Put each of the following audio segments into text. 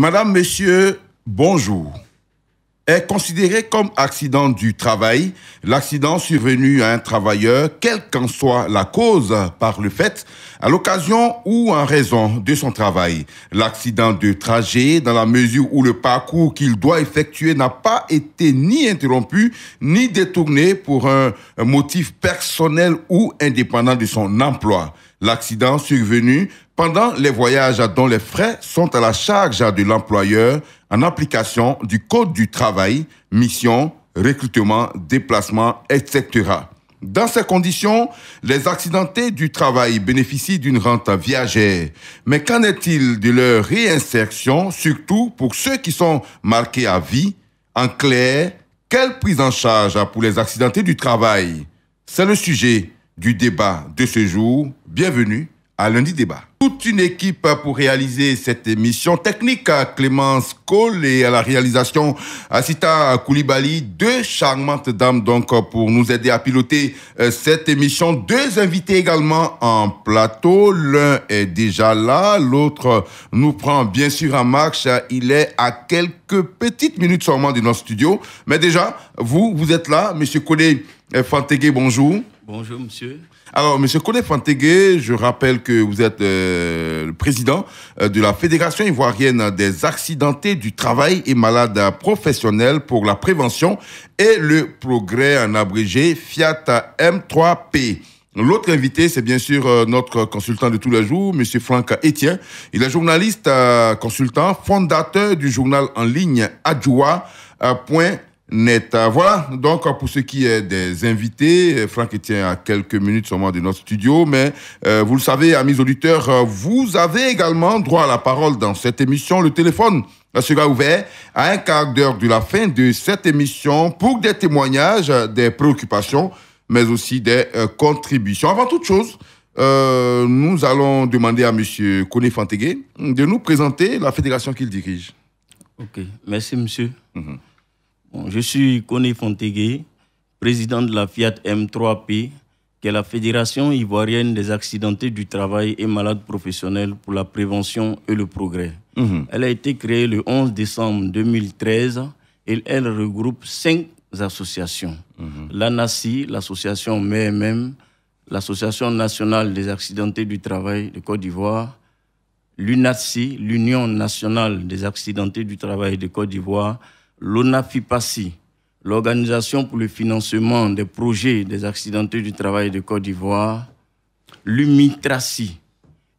Madame, Monsieur, bonjour. Est considéré comme accident du travail l'accident survenu à un travailleur, quelle qu'en soit la cause, par le fait, à l'occasion ou en raison de son travail. L'accident de trajet, dans la mesure où le parcours qu'il doit effectuer n'a pas été ni interrompu, ni détourné pour un motif personnel ou indépendant de son emploi. L'accident survenu pendant les voyages dont les frais sont à la charge de l'employeur en application du Code du travail, mission, recrutement, déplacement, etc. Dans ces conditions, les accidentés du travail bénéficient d'une rente viagère. Mais qu'en est-il de leur réinsertion, surtout pour ceux qui sont marqués à vie En clair, quelle prise en charge pour les accidentés du travail C'est le sujet du débat de ce jour. Bienvenue à Lundi Débat. Toute une équipe pour réaliser cette émission technique à Clémence Cole et à la réalisation à Sita Koulibaly, deux charmantes dames donc pour nous aider à piloter euh, cette émission. Deux invités également en plateau. L'un est déjà là, l'autre nous prend bien sûr en marche. Il est à quelques petites minutes seulement de notre studio. Mais déjà, vous, vous êtes là. Monsieur Collet euh, Fantegué, bonjour. Bonjour, monsieur. Alors, monsieur Kone Fantégué, je rappelle que vous êtes euh, le président euh, de la Fédération ivoirienne des accidentés du travail et malades professionnels pour la prévention et le progrès en abrégé Fiat M3P. L'autre invité, c'est bien sûr euh, notre consultant de tous les jours, Monsieur Franck Etienne. Il est journaliste, consultant, fondateur du journal en ligne adjoua.com voilà, donc pour ce qui est des invités, euh, Franck tient à quelques minutes seulement de notre studio, mais euh, vous le savez, amis auditeurs, euh, vous avez également droit à la parole dans cette émission. Le téléphone sera ouvert à un quart d'heure de la fin de cette émission pour des témoignages, des préoccupations, mais aussi des contributions. Avant toute chose, nous allons demander à Monsieur Kone Fantegué de nous présenter la fédération qu'il dirige. Ok, merci monsieur. Mm-hmm je suis Koné Fontégué, président de la Fiat M3P, qui est la Fédération ivoirienne des accidentés du travail et malades professionnels pour la prévention et le progrès. Mhm. Elle a été créée le 11 décembre 2013 et elle regroupe cinq associations. Mhm. La NACI, l'association MMM, l'Association nationale des accidentés du travail de Côte d'Ivoire, l'UNACI, l'Union nationale des accidentés du travail de Côte d'Ivoire, l'ONAFIPACI, l'Organisation pour le financement des projets des accidentés du travail de Côte d'Ivoire, l'UMITRACI,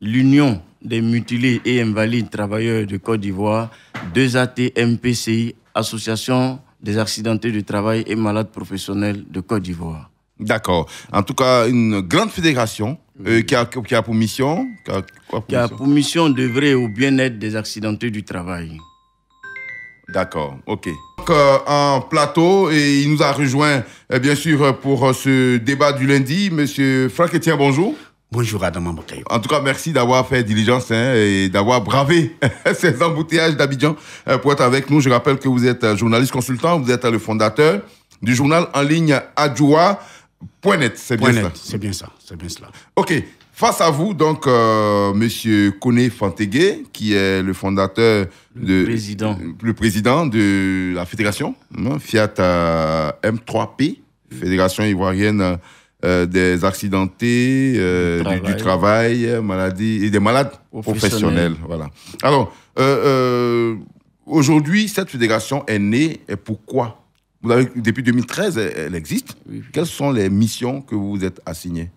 l'Union des mutilés et invalides travailleurs de Côte d'Ivoire, 2ATMPCI, Association des accidentés du travail et malades professionnels de Côte d'Ivoire. D'accord. En tout cas, une grande fédération euh, qui, a, pour mission... Qui a, pour mission d'œuvrer au bien-être des accidentés du travail. D'accord, ok. Donc, euh, en plateau, et il nous a rejoint, euh, bien sûr, pour euh, ce débat du lundi. Monsieur Franck Etienne, bonjour. Bonjour Adam En tout cas, merci d'avoir fait diligence hein, et d'avoir bravé ces embouteillages d'Abidjan pour être avec nous. Je rappelle que vous êtes journaliste consultant, vous êtes le fondateur du journal en ligne Adjoua.net. C'est bien, bien, ça. C'est bien ça. C'est bien cela. Ok. Face à vous, donc, M. Euh, Monsieur Kone Fantegué, qui est le fondateur, le de, président, le président de la fédération hein, Fiat euh, M3P, Fédération ivoirienne euh, des accidentés, Du, travail, maladie et des malades professionnels. voilà. Alors, aujourd'hui, cette fédération est née et pourquoi Depuis 2013, elle, existe. Quelles sont les missions que vous vous êtes assignées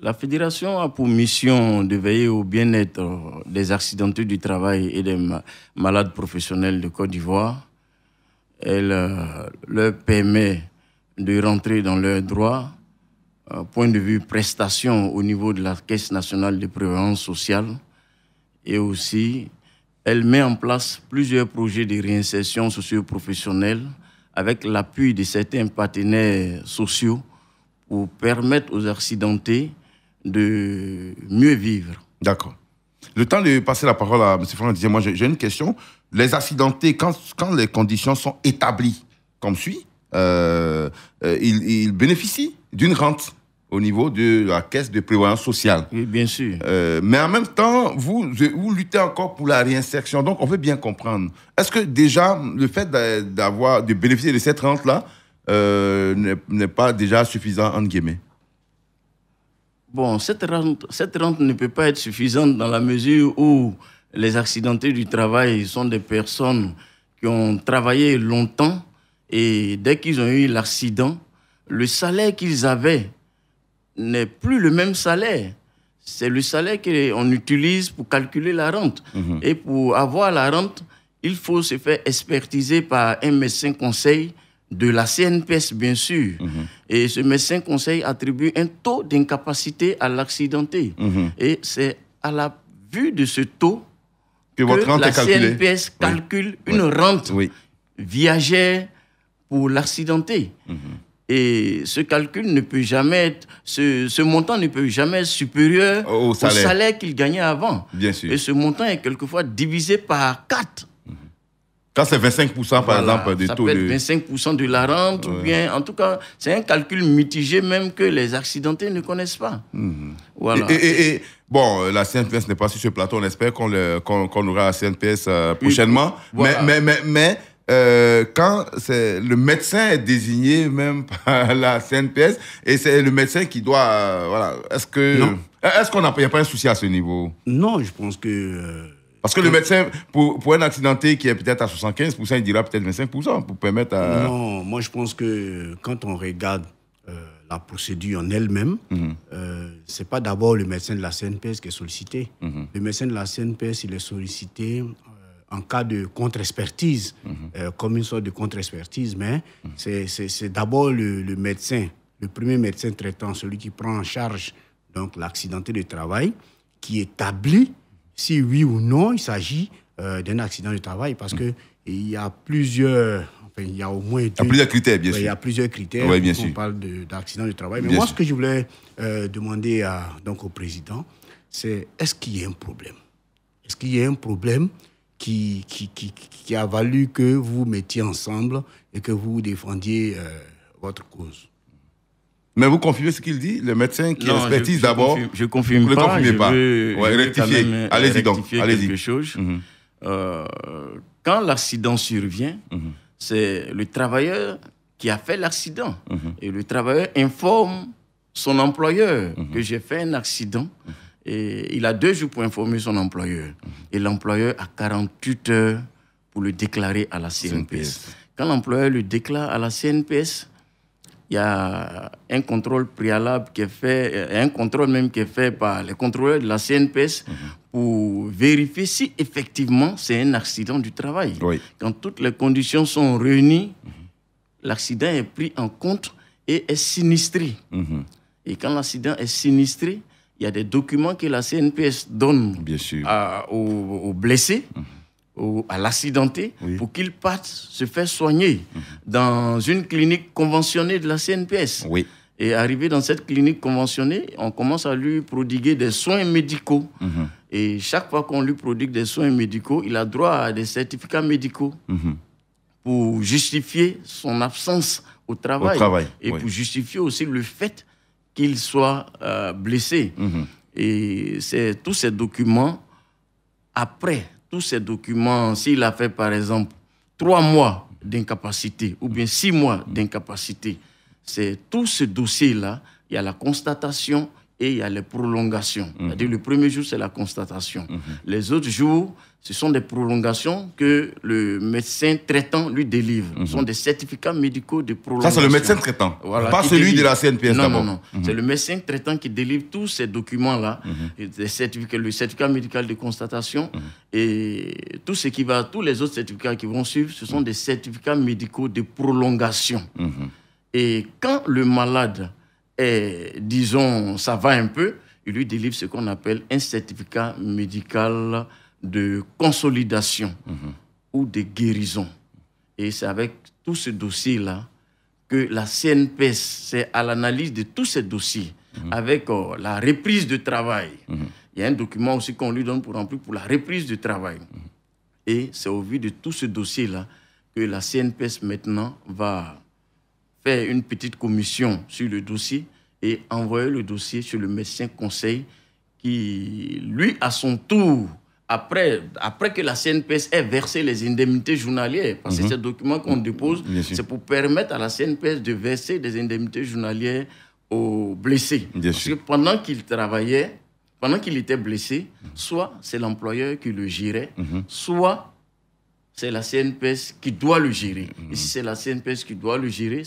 la fédération a pour mission de veiller au bien-être euh, des accidentés du travail et des malades professionnels de Côte d'Ivoire. Elle euh, leur permet de rentrer dans leurs droits, euh, point de vue prestation au niveau de la Caisse nationale de prévention sociale. Et aussi, elle met en place plusieurs projets de réinsertion socio-professionnelle avec l'appui de certains partenaires sociaux ou permettre aux accidentés de mieux vivre. D'accord. Le temps de passer la parole à M. Franck, moi j'ai une question. Les accidentés, quand, quand les conditions sont établies comme suit, euh, euh, ils, bénéficient d'une rente au niveau de la caisse de prévoyance sociale. Oui, bien sûr. Euh, mais en même temps, vous, vous luttez encore pour la réinsertion. Donc, on veut bien comprendre. Est-ce que déjà, le fait d'avoir, de bénéficier de cette rente-là, euh, n'est pas déjà suffisant, entre guillemets Bon, cette rente, cette rente ne peut pas être suffisante dans la mesure où les accidentés du travail sont des personnes qui ont travaillé longtemps et dès qu'ils ont eu l'accident, le salaire qu'ils avaient n'est plus le même salaire. C'est le salaire qu'on utilise pour calculer la rente. Mhm. Et pour avoir la rente, il faut se faire expertiser par un médecin conseil de la CNPS, bien sûr. Mhm. Et ce médecin conseil attribue un taux d'incapacité à l'accidenté. Mhm. Et c'est à la vue de ce taux que, votre la CNPS calcule une rente viagère pour l'accidenté. Mhm. Et ce calcul ne peut jamais être, ce, montant ne peut jamais être supérieur au, salaire, qu'il gagnait avant. Bien sûr. Et ce montant est quelquefois divisé par quatre. Quand c'est 25 par exemple, des ça peut être 25 de la rente, ou bien, en tout cas, c'est un calcul mitigé même que les accidentés ne connaissent pas. Mhm. Voilà. Et, bon, la CNPS n'est pas sur ce plateau, on espère qu'on aura la CNPS euh, prochainement. mais, mais, mais, euh, quand le médecin est désigné même par la CNPS et c'est le médecin qui doit euh, voilà est-ce que est-ce qu'on a pas un souci à ce niveau Non, je pense que parce que le médecin, pour, pour un accidenté qui est peut-être à 75%, il dira peut-être 25% pour permettre à... Non, moi je pense que quand on regarde euh, la procédure en elle-même, mhm. euh, c'est pas d'abord le médecin de la CNPS qui est sollicité. Mhm. Le médecin de la CNPS, il est sollicité euh, en cas de contre-expertise, mhm. comme une sorte de contre-expertise, mais c'est d'abord le, le, médecin, le premier médecin traitant, celui qui prend en charge donc l'accidenté de travail, qui établit si oui ou non il s'agit euh, d'un accident de travail, parce que il y a plusieurs, enfin, il y a au moins deux, il y a plusieurs critères, bien sûr. Il y a plusieurs critères. on parle d'accident de, travail. Mais moi, ce que je voulais euh, demander à, donc au président, c'est est-ce qu'il y a un problème Est-ce qu'il y a un problème qui qui, a valu que vous mettiez ensemble et que vous défendiez euh, votre cause mais vous confirmez ce qu'il dit Le médecin qui expertise d'abord Je confirme, je confirme pas. Vous ne pas. Euh, allez-y donc. Allez-y. Mhm. Euh, quand l'accident survient, mhm. c'est le travailleur qui a fait l'accident. Mhm. Et le travailleur informe son employeur que j'ai fait un accident. Et il a deux jours pour informer son employeur. Et l'employeur a 48 heures pour le déclarer à la CNPS. Quand l'employeur le déclare à la CNPS, il y a un contrôle préalable qui est fait, euh, un contrôle même qui est fait par les contrôleurs de la CNPS mhm. pour vérifier si effectivement c'est un accident du travail. Quand toutes les conditions sont réunies, l'accident est pris en compte et est sinistré. Mhm. Et quand l'accident est sinistré, il y a des documents que la CNPS donne Bien sûr. À, aux, aux, blessés. Mhm au, à l'accidenté pour qu'il parte se faire soigner mhm. dans une clinique conventionnée de la CNPS. Oui. Et arrivé dans cette clinique conventionnée, on commence à lui prodiguer des soins médicaux. Mhm. Et chaque fois qu'on lui prodigue des soins médicaux, il a droit à des certificats médicaux mhm. pour justifier son absence au travail, travail et pour justifier aussi le fait qu'il soit euh, blessé. Et c'est tous ces documents après tous ces documents, s'il a fait par exemple trois mois d'incapacité ou bien six mois d'incapacité, c'est tout ce dossier-là, il y a la constatation, et il y a les prolongations. Mhm. C'est-à-dire le premier jour, c'est la constatation. Mhm. Les autres jours, ce sont des prolongations que le médecin traitant lui délivre. Ce mhm. sont des certificats médicaux de prolongation. Ça, c'est le médecin traitant, pas celui de la CNPS. Non, non, non. C'est le médecin traitant qui délivre tous ces documents-là, le certificat médical de constatation et tout ce qui va, tous les autres certificats qui vont suivre, ce sont des certificats médicaux de prolongation. Et quand le malade eh, disons, ça va un peu, il lui délivre ce qu'on appelle un certificat médical de consolidation mm-hmm. ou de guérison. Et c'est avec tout ce dossier-là que la CNPS, c'est à l'analyse de tous ces dossiers, mm-hmm. avec oh, la reprise de travail. Mm-hmm. Il y a un document aussi qu'on lui donne pour remplir pour la reprise de travail. Et c'est au vu de tout ce dossier-là que la CNPS maintenant va faire une petite commission sur le dossier et envoyer le dossier sur le médecin conseil qui, lui, à son tour, après, après que la CNPS ait versé les indemnités journalières, parce que mhm. c'est documents document qu'on dépose, c'est pour permettre à la CNPS de verser des indemnités journalières aux blessés. parce que pendant qu'il travaillait, pendant qu'il était blessé, soit c'est l'employeur qui le girait, mhm. soit c'est la CNPS qui doit le gérer. Mm-hmm. Et si c'est la CNPS qui doit le gérer,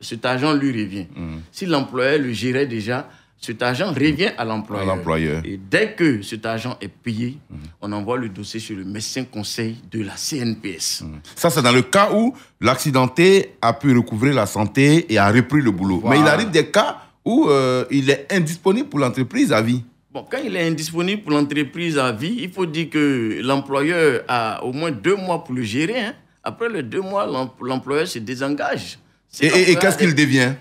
cet argent lui revient. Mm-hmm. Si l'employeur le gérait déjà, cet argent revient à l'employeur. Et dès que cet argent est payé, mm-hmm. on envoie le dossier sur le médecin conseil de la CNPS. Ça, c'est dans le cas où l'accidenté a pu recouvrer la santé et a repris le boulot. Mais il arrive des cas où euh, il est indisponible pour l'entreprise à vie. Bon, quand il est indisponible pour l'entreprise à vie, il faut dire que l'employeur a au moins deux mois pour le gérer. Hein. Après les deux mois, l'employeur se désengage. Et, et, qu'est-ce qu'il devient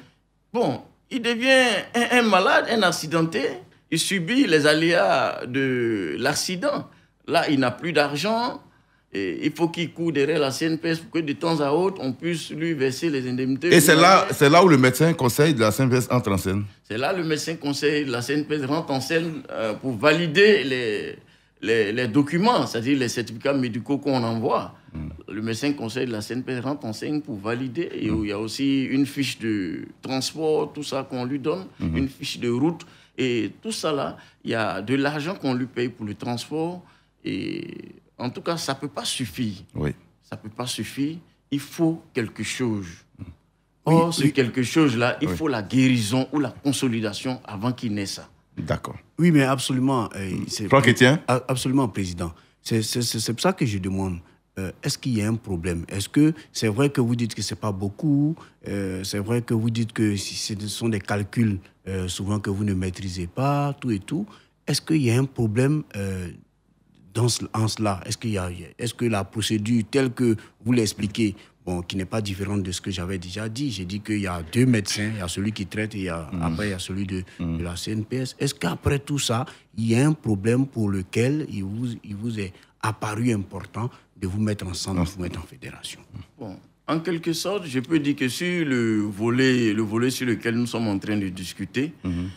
Bon, il devient un, malade, un accidenté. Il subit les aléas de l'accident. Là, il n'a plus d'argent il faut qu'il court derrière la CNPS pour que de temps à autre, on puisse lui verser les indemnités. Et c'est là, c'est là où le médecin conseil de la CNPS entre en scène C'est là le médecin conseil de la CNPS rentre en scène euh, pour valider les, les, documents, c'est-à-dire les certificats médicaux qu'on envoie. Hmm. Le médecin conseil de la CNPS rentre en scène pour valider. Et hmm. il y a aussi une fiche de transport, tout ça qu'on lui donne, hmm. une fiche de route. Et tout ça là, il y a de l'argent qu'on lui paye pour le transport. Et en tout cas, ça ne peut pas suffire. Oui. Ça ne peut pas suffire. Il faut quelque chose. Or, oui, ce quelque chose-là, il faut la guérison ou la consolidation avant qu'il n'ait ça. D'accord. Oui, mais absolument. Euh, Franck Etienne Absolument, Président. C'est pour ça que je demande. Euh, est-ce qu'il y a un problème Est-ce que c'est vrai que vous dites que ce n'est pas beaucoup euh, C'est vrai que vous dites que ce sont des calculs euh, souvent que vous ne maîtrisez pas, tout et tout. Est-ce qu'il y a un problème en cela Est-ce que la procédure telle que vous l'expliquez, bon, qui n'est pas différente de ce que j'avais déjà dit, j'ai dit qu'il y a deux médecins, il y a celui qui traite et mm. après il y a celui de, mm. la CNPS. Est-ce qu'après tout ça, il y a un problème pour lequel il vous, est apparu important de vous mettre ensemble, de vous mettre en fédération bon. En quelque sorte, je peux dire que sur le volet, le volet sur lequel nous sommes en train de discuter, mm-hmm.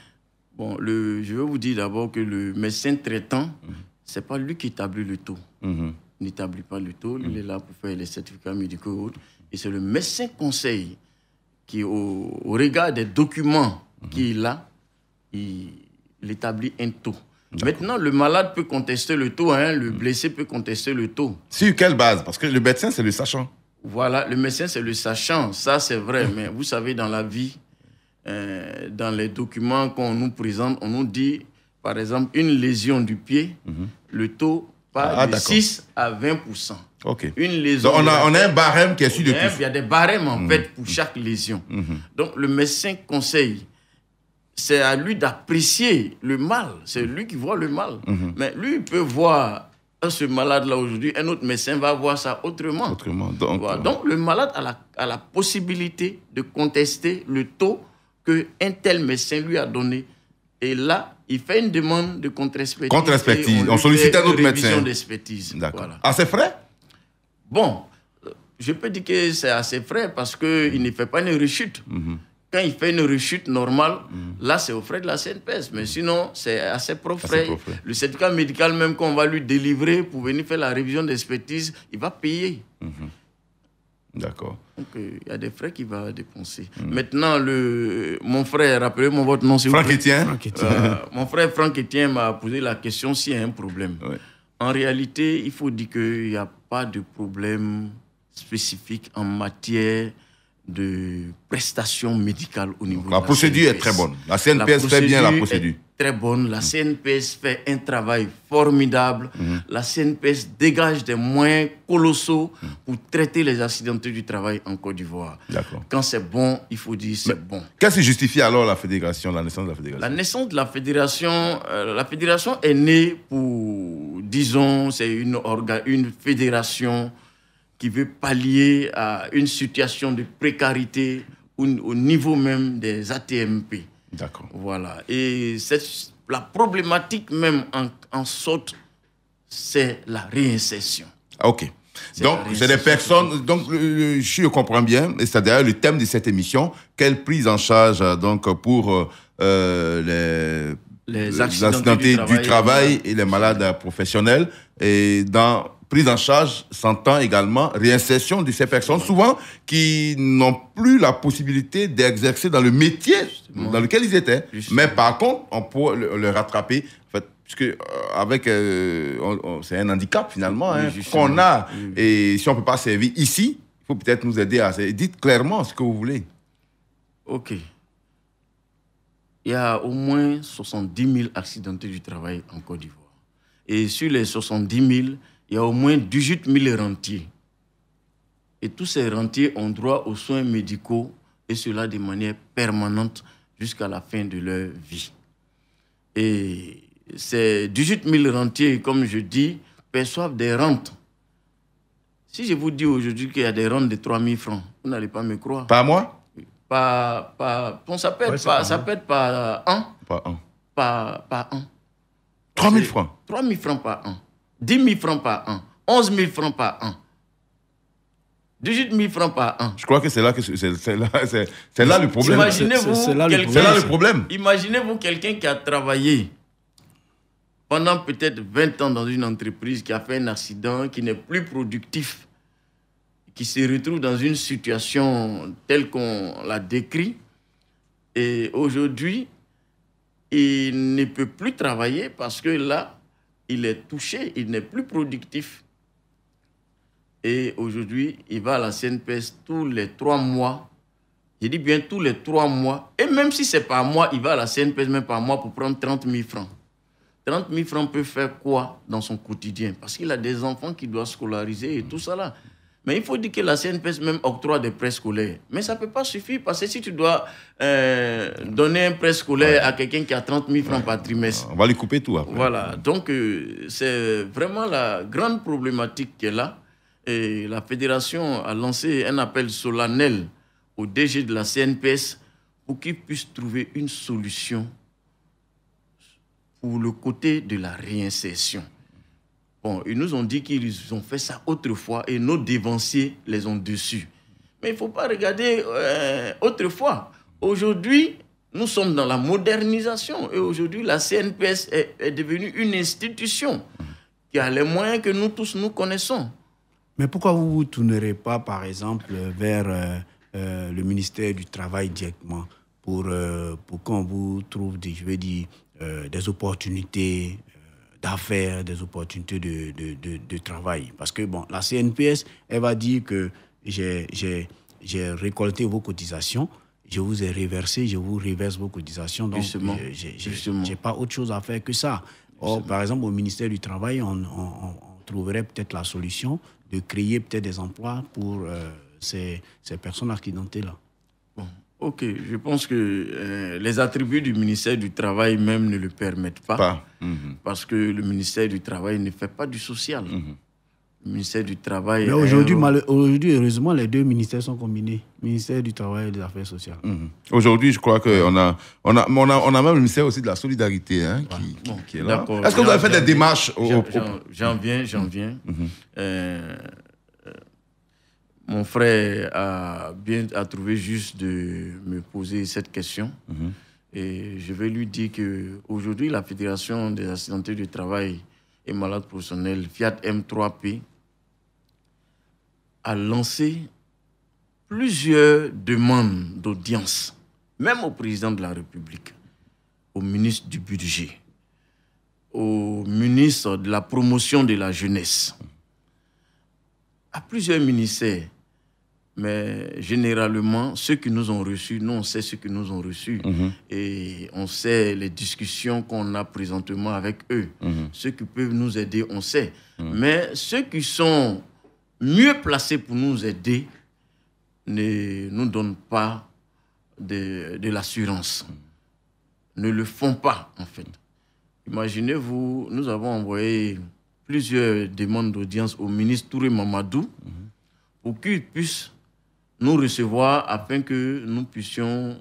bon, le, je veux vous dire d'abord que le médecin traitant mm-hmm c'est pas lui qui établit le taux. Mhm. Il n'établit pas le taux, il mhm. est là pour faire les certificats médicaux et autres. Et c'est le médecin conseil qui, au, regard des documents mhm. qu'il a, il, établit un taux. Maintenant, le malade peut contester le taux, hein, le blessé peut contester le taux. Sur quelle base Parce que le médecin, c'est le sachant. Voilà, le médecin, c'est le sachant, ça c'est vrai, mais vous savez, dans la vie, euh, dans les documents qu'on nous présente, on nous dit par exemple, une lésion du pied, mhm. le taux part ah, de 6 à 20 okay. Une lésion. on a, un barème qui est su de plus. Il y a des barèmes en mhm. fait pour chaque lésion. Mhm. Donc le médecin conseille. C'est à lui d'apprécier le mal. C'est lui qui voit le mal. Mais lui, peut voir ce malade-là aujourd'hui, un autre médecin va voir ça autrement. autrement euh, donc, le malade a la, a la possibilité de contester le taux que un tel médecin lui a donné et là, il fait une demande de contre-expertise. Contre-expertise. On, sollicite un autre médecin. d'expertise. D'accord. À ses ah, frais Bon, je peux dire que c'est à ses frais parce qu'il ne fait pas une rechute. Mhm. Quand il fait une rechute normale, mhm. là, c'est aux frais de la CNPS. Mais sinon, c'est à ses propres frais. Le certificat médical, même qu'on va lui délivrer pour venir faire la révision d'expertise, il va payer. Mhm. D'accord. Donc, euh, il y a des frais qu'il va dépenser. Hmm. Maintenant, le, mon frère, rappelez-moi votre nom, c'est Franck Etienne. Euh, mon frère Franck Etienne m'a posé la question s'il y a un problème. En réalité, il faut dire qu'il n'y a pas de problème spécifique en matière de prestations médicales au niveau de la la procédure est très bonne. La CNPS fait bien la procédure. Est très bonne. La mm. CNPS fait un travail formidable. Mm. La CNPS dégage des moyens colossaux mm. pour traiter les accidentés du travail en Côte d'Ivoire. Quand c'est bon, il faut dire c'est bon. Qu'est-ce qui justifie alors la fédération, la naissance de la fédération La naissance de la fédération, euh, la fédération est née pour, disons, c'est une, une fédération qui veut pallier à une situation de précarité au, niveau même des ATMP. D'accord. Voilà. Et la problématique même en, en sorte, c'est la réinsertion. Ah, ok. Donc, c'est des personnes. Donc, je comprends bien. Et c'est d'ailleurs le thème de cette émission. Quelle prise en charge euh, donc pour euh, euh, les, les accidentés, du travail, du travail et les malades professionnels et dans prise en charge s'entend également réinsertion de ces personnes, souvent qui n'ont plus la possibilité d'exercer dans le métier dans lequel ils étaient. Mais par contre, on peut le, rattraper. En fait, puisque euh, avec euh, c'est un handicap finalement hein, qu'on a et si on peut pas servir ici il faut peut-être nous aider à dites clairement ce que vous voulez ok il y a au moins 70 000 accidentés du travail en Côte d'Ivoire et sur les 70 000 il y a au moins 18 000 rentiers. Et tous ces rentiers ont droit aux soins médicaux, et cela de manière permanente jusqu'à la fin de leur vie. Et ces 18 000 rentiers, comme je dis, perçoivent des rentes. Si je vous dis aujourd'hui qu'il y a des rentes de 3 000 francs, vous n'allez pas me croire. Pas moi. ça peut par, ça peut être par an. 3 000 francs 3 000 francs par an. 10 000 francs par an, 11 000 francs par an, 18 000 francs par an. Je crois que c'est là, que c'est, là, c'est, là le problème. Imaginez-vous problème. Imaginez-vous quelqu'un qui a travaillé pendant peut-être 20 ans dans une entreprise qui a fait un accident, qui n'est plus productif, qui se retrouve dans une situation telle qu'on la décrit. Et aujourd'hui, il ne peut plus travailler parce que là, il est touché, il n'est plus productif. Et aujourd'hui, il va à la CNPS tous les trois mois. Je dis bien tous les trois mois. Et même si c'est pas moi, il va à la CNPS même par mois pour prendre 30 000 francs. 30 000 francs peut faire quoi dans son quotidien Parce qu'il a des enfants qu'il doit scolariser et tout ça là. Mais il faut dire que la CNPS même octroie des prêts scolaires. Mais ça ne peut pas suffire parce que si tu dois euh, donner un prêt scolaire à quelqu'un qui a 30 000 francs par trimestre. On va lui couper tout après. Voilà. Donc, euh, c'est vraiment la grande problématique qu'elle est là. Et la fédération a lancé un appel solennel au DG de la CNPS pour qu'il puisse trouver une solution pour le côté de la réinsertion. Bon, ils nous ont dit qu'ils ont fait ça autrefois et nos dévanciers les ont dessus. Mais il ne faut pas regarder euh, autrefois. Aujourd'hui, nous sommes dans la modernisation et aujourd'hui, la CNPS est, devenue une institution qui a les moyens que nous tous nous connaissons. Mais pourquoi vous ne vous tournerez pas, par exemple, vers euh, euh, le ministère du Travail directement pour, pour qu'on vous trouve des, je vais dire, des opportunités d'affaires, des opportunités de, de, travail. Parce que bon, la CNPS, elle va dire que j'ai récolté vos cotisations, je vous ai reversé, je vous reverse vos cotisations. Donc, je n'ai pas autre chose à faire que ça. Or, par exemple, au ministère du Travail, on, trouverait peut-être la solution de créer peut-être des emplois pour euh, ces personnes accidentées-là. Ok, je pense que euh, les attributs du ministère du Travail même ne le permettent pas. Mhm. Parce que le ministère du Travail ne fait pas du social. Mhm. Le ministère du Travail. Mais aujourd'hui, heureusement, les deux ministères sont combinés ministère du Travail et des Affaires sociales. Mhm. Aujourd'hui, je crois qu'on a on a, on a, même le ministère aussi de la solidarité hein, est ce que vous avez fait des démarches J'en viens, j'en viens. Euh, mon frère a bien trouvé juste de me poser cette question. Mhm. Et je vais lui dire qu'aujourd'hui, la Fédération des accidentés du travail et malades professionnels, Fiat M3P, a lancé plusieurs demandes d'audience, même au président de la République, au ministre du Budget, au ministre de la Promotion de la Jeunesse, à plusieurs ministères mais généralement, ceux qui nous ont reçus, nous, on sait ce qui nous ont reçus. Mhm. Et on sait les discussions qu'on a présentement avec eux. Mhm. Ceux qui peuvent nous aider, on sait. Mhm. Mais ceux qui sont mieux placés pour nous aider ne nous donnent pas de, de l'assurance. Ne le font pas, en fait. Imaginez-vous, nous avons envoyé plusieurs demandes d'audience au ministre Touré Mamadou pour qu'il puisse nous recevoir afin que nous puissions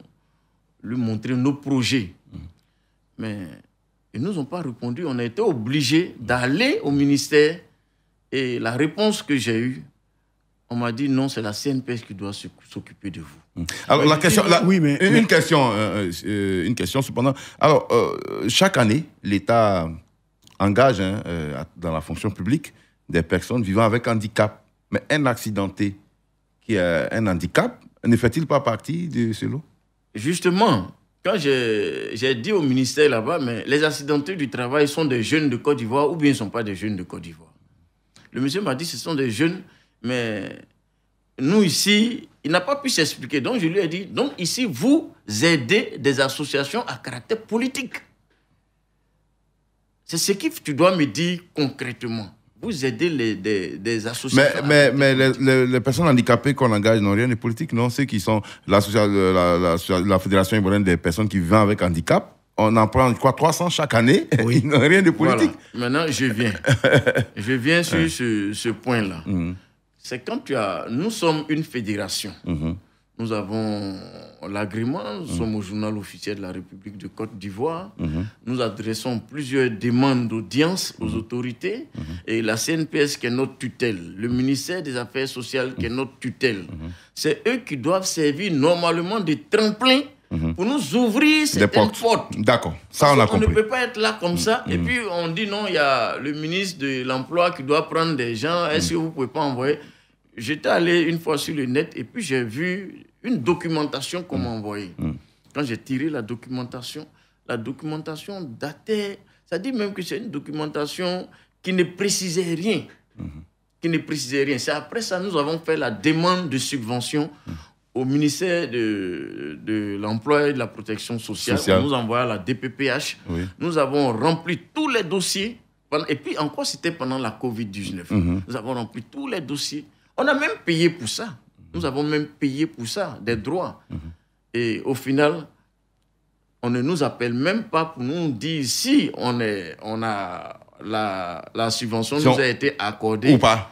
lui montrer nos projets. Mais ils ne nous ont pas répondu. On a été obligés d'aller au ministère et la réponse que j'ai eue, on m'a dit non, c'est la CNPS qui doit s'occuper de vous. Hmm. Alors, la question, oui, mais, une, question, euh, euh, une question cependant. Alors, euh, chaque année, l'État engage hein, dans la fonction publique des personnes vivant avec handicap, mais un accidenté qui a un handicap ne fait-il pas partie de ce lot Justement, quand j'ai dit au ministère là-bas, mais les accidentés du travail sont des jeunes de Côte d'Ivoire ou bien ne sont pas des jeunes de Côte d'Ivoire. Le monsieur m'a dit ce sont des jeunes, mais nous ici, il n'a pas pu s'expliquer. Donc je lui ai dit, donc ici, vous aidez des associations à caractère politique. C'est ce que tu dois me dire concrètement vous aidez les, des, associations. Mais, mais, mais les, les, personnes handicapées qu'on engage n'ont rien de politique, non Ceux qui sont euh, la, la, la, Fédération des personnes qui vivent avec handicap, on en prend, quoi, 300 chaque année oui. rien de politique. Maintenant, je viens. je viens sur ce, point-là. Mhm. C'est quand tu as... Nous sommes une fédération. Mhm. Nous avons l'agrément, nous sommes au journal officiel de la République de Côte d'Ivoire. Mhm. Nous adressons plusieurs demandes d'audience aux mhm. autorités mhm. et la CNPS qui est notre tutelle, le ministère des Affaires sociales qui est notre tutelle. C'est eux qui doivent servir normalement de tremplin pour nous ouvrir cette portes. D'accord, ça on l'a compris. On ne peut pas être là comme ça. Et puis on dit non, il y a le ministre de l'Emploi qui doit prendre des gens. Est-ce que vous ne pouvez pas envoyer J'étais allé une fois sur le net et puis j'ai vu une documentation qu'on m'a envoyée. Mm. Mm. Quand j'ai tiré la documentation, la documentation datait, ça dit même que c'est une documentation qui ne précisait rien. Mm-hmm. Qui ne précisait rien. C'est après ça nous avons fait la demande de subvention mm. au ministère de, de l'Emploi et de la Protection sociale. On nous envoya la DPPH. Nous avons rempli tous les dossiers. Et puis encore, c'était pendant la COVID-19. Mm-hmm. Nous avons rempli tous les dossiers. On a même payé pour ça. Nous avons même payé pour ça, des droits. Mhm. Et au final, on ne nous appelle même pas pour nous dire si on, est, on a la, subvention nous a été accordée. Ou pas.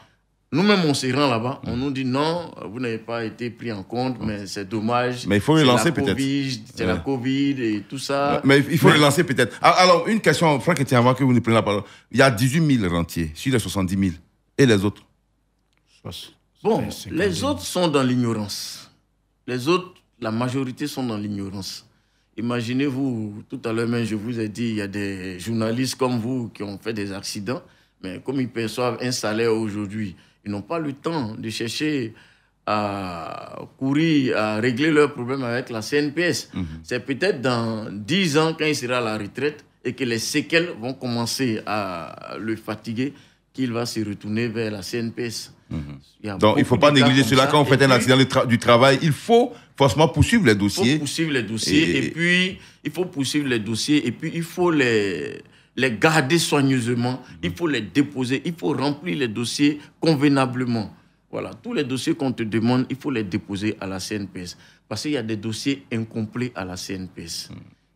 Nous-mêmes, on se rend là-bas, mhm. on nous dit non, vous n'avez pas été pris en compte, mhm. mais c'est dommage. Mais il faut relancer peut-être. C'est la Covid et tout ça. Mais il faut relancer peut-être. Ah, alors, une question, Franck, avant que vous ne preniez la parole. Il y a 18 000 rentiers sur les 70 000 et les autres. Bon, les autres sont dans l'ignorance. Les autres, la majorité sont dans l'ignorance. Imaginez-vous, tout à l'heure même, je vous ai dit, il y a des journalistes comme vous qui ont fait des accidents, mais comme ils perçoivent un salaire aujourd'hui, ils n'ont pas le temps de chercher à courir, à régler leurs problèmes avec la CNPS. Mhm. C'est peut-être dans 10 ans, quand il sera à la retraite, et que les séquelles vont commencer à le fatiguer, qu'il va se retourner vers la CNPS. Donc, il ne faut pas négliger cela quand on fait un accident du, travail. Il faut forcément poursuivre les dossiers. Il faut poursuivre les dossiers et, puis il faut poursuivre les dossiers et puis il faut les, les garder soigneusement. Il faut les déposer. Il faut remplir les dossiers convenablement. Voilà, tous les dossiers qu'on te demande, il faut les déposer à la CNPS. Parce qu'il y a des dossiers incomplets à la CNPS.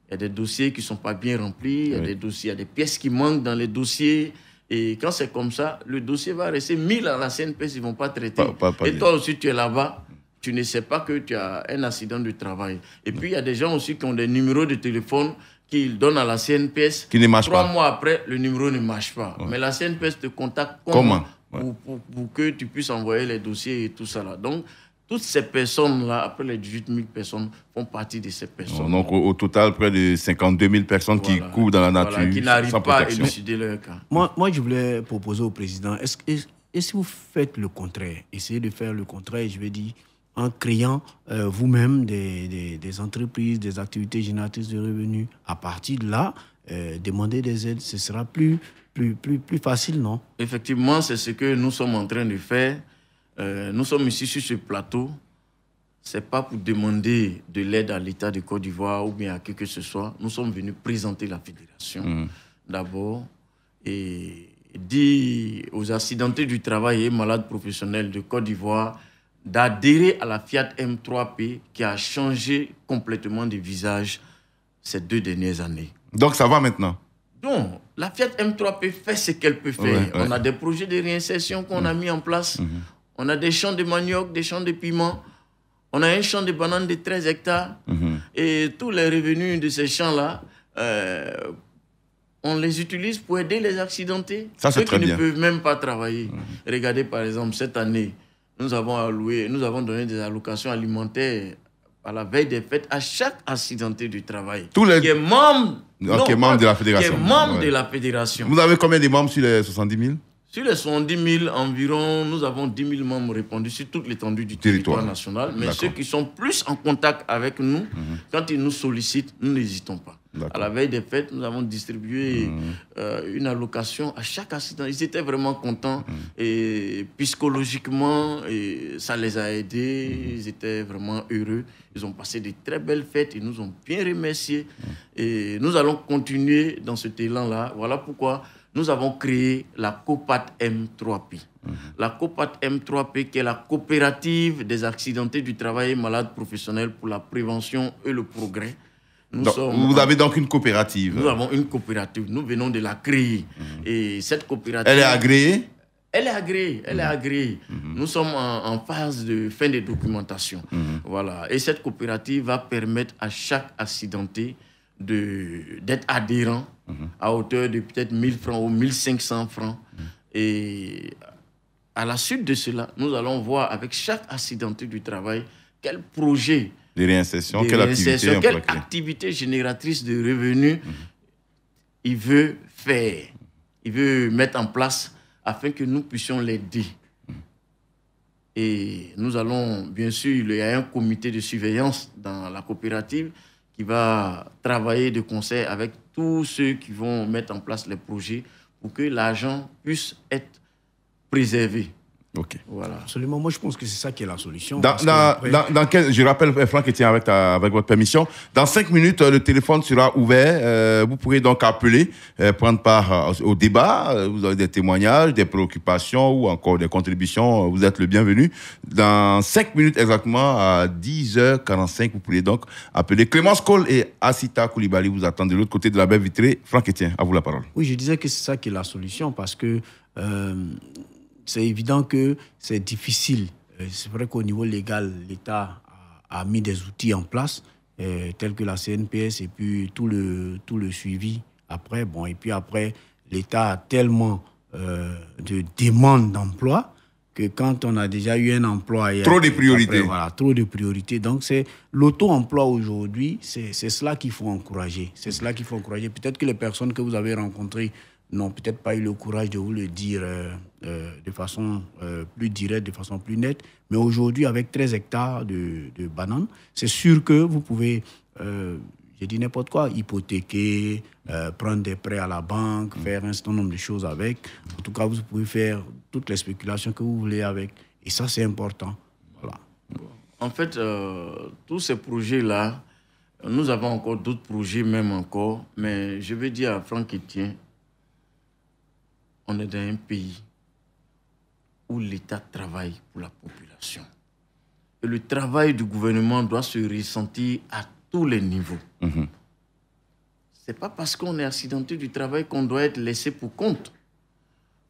Il y a des dossiers qui ne sont pas bien remplis, il y a des dossiers, il y a des pièces qui manquent dans les dossiers. Et quand c'est comme ça, le dossier va rester mille à la CNPS, ils ne vont pas traiter. et toi aussi, tu es là-bas, tu ne sais pas que tu as un accident de travail. Et puis, il y a des gens aussi qui ont des numéros de téléphone qu'ils donnent à la CNPS. Qui ne marche Trois mois après, le numéro ne marche pas. Mais la CNPS te contacte comment, Pour, pour, que tu puisses envoyer les dossiers et tout ça. Là. Donc, toutes ces personnes-là, après les 18 000 personnes, font partie de ces personnes. donc au, total, près de 52 000 personnes qui courent dans la nature. Voilà, qui n'arrivent pas à élucider leur cas. Moi, moi, je voulais proposer au président, est-ce que et si vous faites le contraire, essayez de faire le contraire, je vais dire, en créant euh, vous-même des, des, entreprises, des activités génératrices de revenus, à partir de là, euh, demander des aides, ce sera plus, plus, plus, plus facile, non Effectivement, c'est ce que nous sommes en train de faire. Euh, nous sommes ici sur ce plateau, ce n'est pas pour demander de l'aide à l'État de Côte d'Ivoire ou bien à qui que ce soit. Nous sommes venus présenter la fédération mm. d'abord et dire aux accidentés du travail et malades professionnels de Côte d'Ivoire d'adhérer à la Fiat M3P qui a changé complètement de visage ces deux dernières années. Donc ça va maintenant donc, la Fiat M3P fait ce qu'elle peut faire. On a des projets de réinsertion qu'on mm. a mis en place. Mm-hmm. On a des champs de manioc, des champs de piment. On a un champ de bananes de 13 hectares. Mhm. Et tous les revenus de ces champs-là, euh, on les utilise pour aider les accidentés. Ça, Ceux qui ne peuvent même pas travailler. Mhm. Regardez, par exemple, cette année, nous avons alloué, nous avons donné des allocations alimentaires à la veille des fêtes à chaque accidenté du travail. Tous les... Qui est membre, de la fédération. de la fédération. Vous avez combien de membres sur les 70 000 sur les 70 000 environ, nous avons 10 000 membres répandus sur toute l'étendue du territoire, national. Mais ceux qui sont plus en contact avec nous, mhm. quand ils nous sollicitent, nous n'hésitons pas. À la veille des fêtes, nous avons distribué mhm. euh, une allocation à chaque assistant. Ils étaient vraiment contents mhm. et psychologiquement, ça les a aidés. Ils étaient vraiment heureux. Ils ont passé de très belles fêtes. Ils nous ont bien remerciés. Et nous allons continuer dans cet élan-là. Voilà pourquoi nous avons créé la COPAT M3P. La COPAT M3P, qui est la coopérative des accidentés du travail et malades professionnels pour la prévention et le progrès. Nous vous avez donc une coopérative Nous avons une coopérative. Nous venons de la créer. Mhm. Et cette coopérative. Elle est agréée elle est agréée, elle est mhm. agréée. Mhm. Nous sommes en, phase de fin de documentation. Voilà. Et cette coopérative va permettre à chaque accidenté d'être adhérent Mhm. à hauteur de peut-être 1000 francs ou 1500 francs. Mhm. Et à la suite de cela, nous allons voir avec chaque accidenté du travail quel projet de réinsertion, quelle, activité, activité génératrice de revenus mhm. il veut faire, il veut mettre en place afin que nous puissions l'aider. Et nous allons, bien sûr, il y a un comité de surveillance dans la coopérative qui va travailler de concert avec tous ceux qui vont mettre en place les projets pour que l'argent puisse être préservé. Voilà, absolument. Moi, je pense que c'est ça qui est la solution. Dans, je rappelle, Franck Etienne, avec, avec votre permission, dans 5 minutes, euh, le téléphone sera ouvert. Euh, vous pourrez donc appeler, euh, prendre part au débat. Vous avez des témoignages, des préoccupations ou encore des contributions. Vous êtes le bienvenu. Dans 5 minutes exactement, à 10h45, vous pourrez donc appeler Clémence Cole et Asita Koulibaly. Vous attendez de l'autre côté de la baie vitrée. Franck Etienne, à vous la parole. Oui, je disais que c'est ça qui est la solution parce que c'est évident que c'est difficile. Euh, c'est vrai qu'au niveau légal, l'État a, mis des outils en place, euh, tels que la CNPS et puis tout le, tout le suivi après. Bon, et puis après, l'État a tellement euh, de demandes d'emploi que quand on a déjà eu un emploi... trop de priorités. voilà, trop de priorités. Donc, c'est l'auto-emploi aujourd'hui, c'est cela qu'il faut encourager. C'est cela qu'il faut encourager. Peut-être que les personnes que vous avez rencontrées n'ont peut-être pas eu le courage de vous le dire euh, euh, de façon euh, plus directe, de façon plus nette. Mais aujourd'hui, avec 13 hectares de, bananes, c'est sûr que vous pouvez, j'ai dit n'importe quoi, hypothéquer, prendre des prêts à la banque, mm. faire un certain nombre de choses avec. En tout cas, vous pouvez faire toutes les spéculations que vous voulez avec. Et ça, c'est important. Voilà. En fait, tous ces projets-là, nous avons encore d'autres projets, même encore. Mais je vais dire à Franck Etienne, on est dans un pays où l'État travaille pour la population. Et le travail du gouvernement doit se ressentir à tous les niveaux. Mhm. C'est Ce n'est pas parce qu'on est accidenté du travail qu'on doit être laissé pour compte.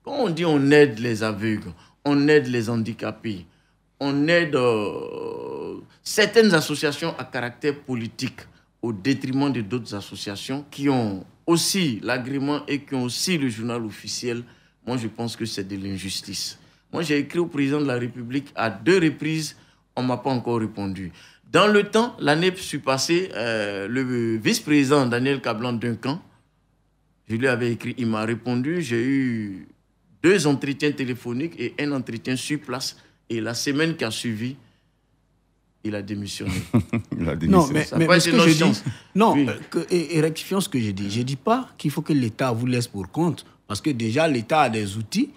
Quand on dit on aide les aveugles, on aide les handicapés, on aide euh, certaines associations à caractère politique au détriment de d'autres associations qui ont aussi l'agrément et qui ont aussi le journal officiel, moi je pense que c'est de l'injustice. Moi j'ai écrit au président de la République à deux reprises, on ne m'a pas encore répondu. Dans le temps, l'année passée, euh, le vice-président Daniel Cablan camp, je lui avais écrit, il m'a répondu, j'ai eu deux entretiens téléphoniques et un entretien sur place. Et la semaine qui a suivi, il a démissionné. il a démissionné. Non, mais, ce que non, et, ce que je dis. Je ne dis pas qu'il faut que l'État vous laisse pour compte, parce que déjà, l'État a des outils,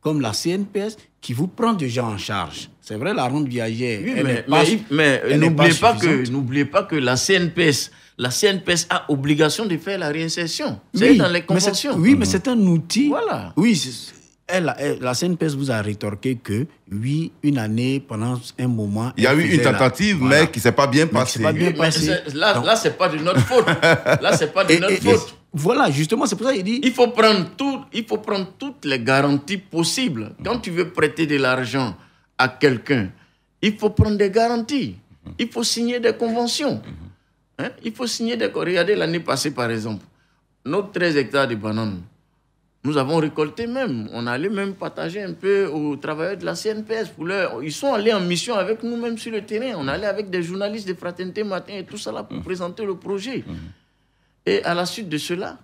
comme la CNPS, qui vous prend déjà en charge. C'est vrai, la ronde viagère. Oui, mais, mais, n'oubliez pas, que pas que la CNPS, la CNPS a obligation de faire la réinsertion. C'est dans les conventions. oui, mais c'est un outil. Voilà. Oui, c'est elle, la CNPS vous a rétorqué que, oui, une année, pendant un moment. Il y a eu une tentative, mais qui ne s'est pas bien passée. Là, ce n'est pas de notre faute. là, ce n'est pas de notre faute. voilà, justement, c'est pour ça qu'il dit. Il faut, prendre tout, il faut prendre toutes les garanties possibles. Quand tu veux prêter de l'argent à quelqu'un, il faut prendre des garanties. Il faut signer des conventions. Hein? Il faut signer des. Regardez l'année passée, par exemple, nos 13 hectares de bananes nous avons récolté même, on allait même partager un peu aux travailleurs de la CNPS. Pour leur... Ils sont allés en mission avec nous même sur le terrain. On allait avec des journalistes de Fraternité Matin et tout ça là pour mmh. présenter le projet. Mmh. Et à la suite de cela,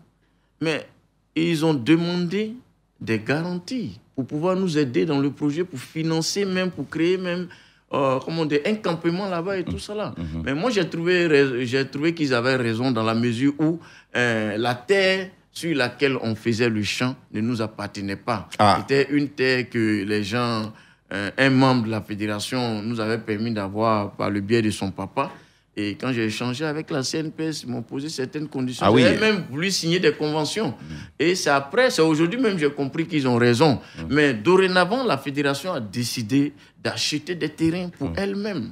mais ils ont demandé des garanties pour pouvoir nous aider dans le projet, pour financer même, pour créer même euh, comment un campement là-bas et tout mmh. ça là. Mais moi j'ai trouvé, j'ai trouvé qu'ils avaient raison dans la mesure où euh, la terre sur laquelle on faisait le chant ne nous appartenait pas. Ah. C'était une terre que les gens, euh, un membre de la fédération nous avait permis d'avoir par le biais de son papa. Et quand j'ai échangé avec la CNPS, ils m'ont posé certaines conditions. Ah oui. même voulu signer des conventions. Et c'est après, c'est aujourd'hui même j'ai compris qu'ils ont raison. Hum. Mais dorénavant, la fédération a décidé d'acheter des terrains pour mmh. elle-même.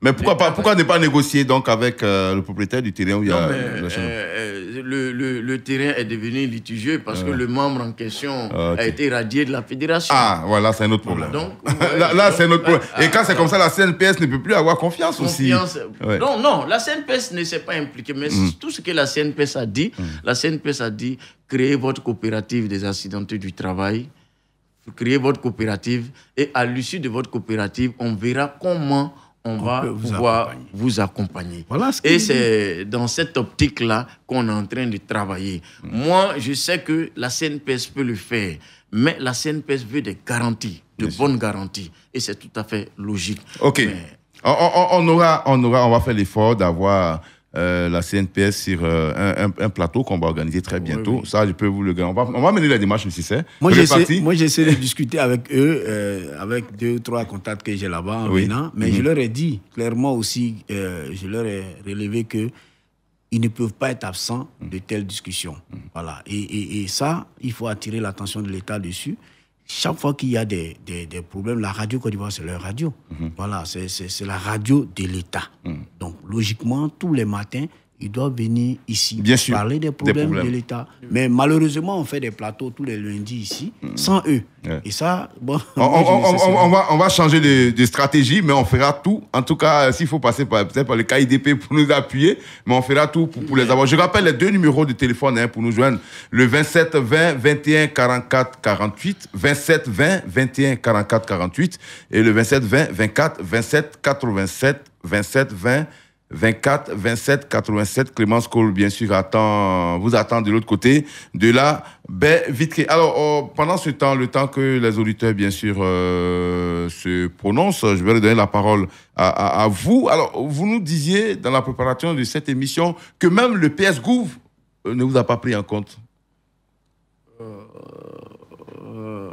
Mais pourquoi, pas, pourquoi ne pas négocier donc avec euh, le propriétaire du terrain où il y a euh, euh, le, le, le, terrain est devenu litigieux parce que le membre en question ah, a été radié de la fédération. Ah, voilà, c'est un autre problème. Donc, là, c'est problème. Ah, Et quand c'est ah, comme ça, la CNPS ne peut plus avoir confiance, aussi. Non, non, la CNPS ne s'est pas impliquée, mais mmh. tout ce que la CNPS a dit, mmh. la CNPS a dit créez votre coopérative des accidentés du travail créez votre coopérative et à l'issue de votre coopérative, on verra comment on, va vous pouvoir accompagner. vous accompagner. et c'est dans cette optique-là qu'on est en train de travailler. Hmm. Moi, je sais que la CNPS peut le faire, mais la CNPS veut des garanties, de bonnes garanties. Et c'est tout à fait logique. OK. On, on, aura, on aura, on va faire l'effort d'avoir euh, la CNPS sur euh, un, plateau qu'on va organiser très bientôt. Ça, je peux vous le On va, mener la démarche nécessaire. Moi, j'essaie de discuter avec eux, euh, avec deux ou trois contacts que j'ai là-bas en oui. mais mhm. je leur ai dit clairement aussi, je leur ai relevé que ils ne peuvent pas être absents de mhm. telles discussions. Mhm. Voilà. Et, et ça, il faut attirer l'attention de l'État dessus chaque fois qu'il y a des, des, problèmes, la radio Côte d'Ivoire, c'est leur radio. Mhm. Voilà, c'est la radio de l'État. Mhm. Donc, logiquement, tous les matins, il doit venir ici Bien parler des problèmes, de l'État. Mais malheureusement, on fait des plateaux tous les lundis ici, mm. sans eux. Et ça, bon. On, va, changer de, stratégie, mais on fera tout. En tout cas, s'il faut passer peut par le KIDP pour nous appuyer, mais on fera tout pour, les avoir. Je rappelle les deux numéros de téléphone hein, pour nous joindre le 27 20 21 44 48, 27 20 21 44 48 et le 27 20 24 27 87 27 20 24 27 87. Clémence Cole, bien sûr, attend, vous attend de l'autre côté de la baie vitrée. Alors, oh, pendant ce temps, le temps que les auditeurs, bien sûr, euh, se prononcent, je vais redonner la parole à, vous. Alors, vous nous disiez dans la préparation de cette émission que même le PS Gouv euh, ne vous a pas pris en compte. euh, euh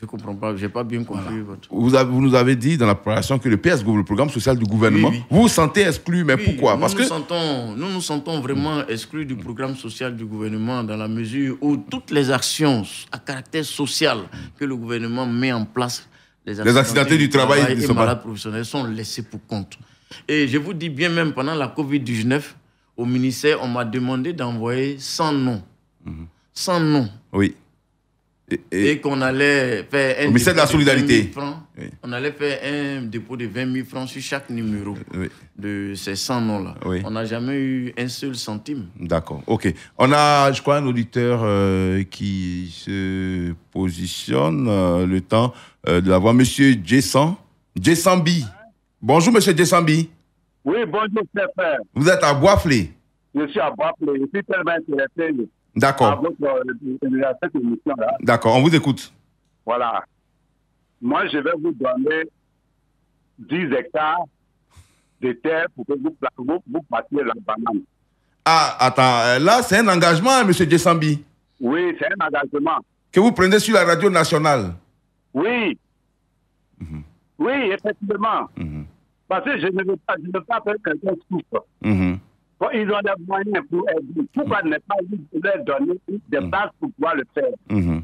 je ne comprends pas, je n'ai pas bien compris votre... Vous, vous, nous avez dit dans la préparation que le PS, le programme social du gouvernement, vous vous sentez exclu, mais pourquoi Parce nous, que... nous, sentons, nous sentons vraiment hmm. exclus du hmm. programme social du gouvernement dans la mesure où toutes les actions à caractère social que le gouvernement met en place, les, accidents du travail, et les malades professionnels sont laissés pour compte. Et je vous dis bien même, pendant la Covid-19, au ministère, on m'a demandé d'envoyer 100 noms. 100 hmm. noms. Oui et, qu'on allait faire un. Mais c'est de la solidarité. On allait faire un dépôt de 20 000 francs sur chaque numéro de ces 100 noms-là. On n'a jamais eu un seul centime. D'accord, ok. On a, je crois, un auditeur euh, qui se positionne. Euh, le temps euh, de l'avoir. Monsieur Jessan. Jessambi. Bonjour, monsieur Jessambi. Oui, bonjour, frère. Vous êtes à Boisflé. Je suis à Boisflé. Je suis tellement intéressé. D'accord. Ah, euh, D'accord, on vous écoute. Voilà. Moi, je vais vous donner 10 hectares de terre pour que vous, vous, la banane. Ah, attends, euh, là, c'est un engagement, hein, M. Dessambi. Oui, c'est un engagement. Que vous prenez sur la radio nationale. Oui. Mhm. Oui, effectivement. Mhm. Parce que je ne veux pas, je ne veux pas faire quelqu'un souffre. Mhm. Bon, ils ont des moyens pour aider. Pourquoi ne pas lui donner des mm. bases pour pouvoir le faire mm-hmm.